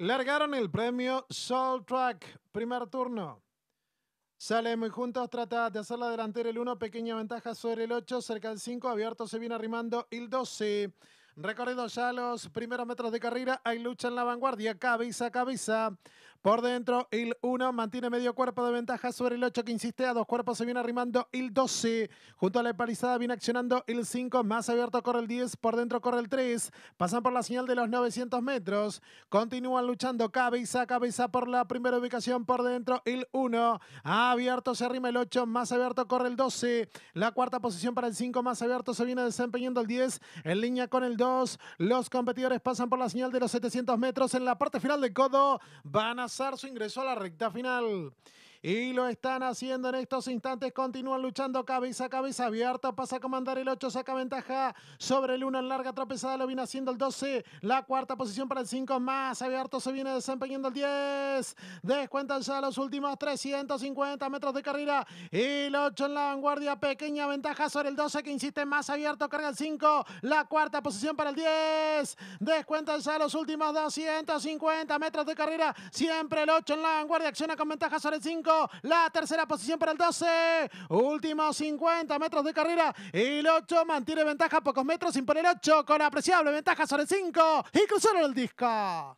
Largaron el premio Soul Track, primer turno. Sale muy juntos, trata de hacer la delantera el 1, pequeña ventaja sobre el 8, cerca del 5, abierto se viene arrimando el 12. Recorrido ya los primeros metros de carrera, hay lucha en la vanguardia, cabeza a cabeza. Por dentro, el 1 mantiene medio cuerpo de ventaja sobre el 8 que insiste a dos cuerpos. Se viene arrimando el 12. Junto a la empalizada viene accionando el 5. Más abierto corre el 10. Por dentro corre el 3. Pasan por la señal de los 900 metros. Continúan luchando cabeza a cabeza por la primera ubicación. Por dentro, el 1. Abierto se arrima el 8. Más abierto corre el 12. La cuarta posición para el 5. Más abierto se viene desempeñando el 10. En línea con el 2. Los competidores pasan por la señal de los 700 metros. En la parte final del codo van a su ingresó a la recta final y lo están haciendo en estos instantes. Continúan luchando cabeza a cabeza Abierto Pasa a comandar el 8, saca ventaja sobre el 1 en larga tropezada. Lo viene haciendo el 12. La cuarta posición para el 5 más. Abierto se viene desempeñando el 10. Descuentan a los últimos 350 metros de carrera. Y el 8 en la vanguardia. Pequeña ventaja sobre el 12 que insiste más abierto. Carga el 5. La cuarta posición para el 10. Descuentan a los últimos 250 metros de carrera. Siempre el 8 en la vanguardia. Acciona con ventaja sobre el 5. La tercera posición para el 12. Últimos 50 metros de carrera. El 8 mantiene ventaja a pocos metros. Sin poner 8 con apreciable ventaja sobre el 5. Y cruzaron el disco.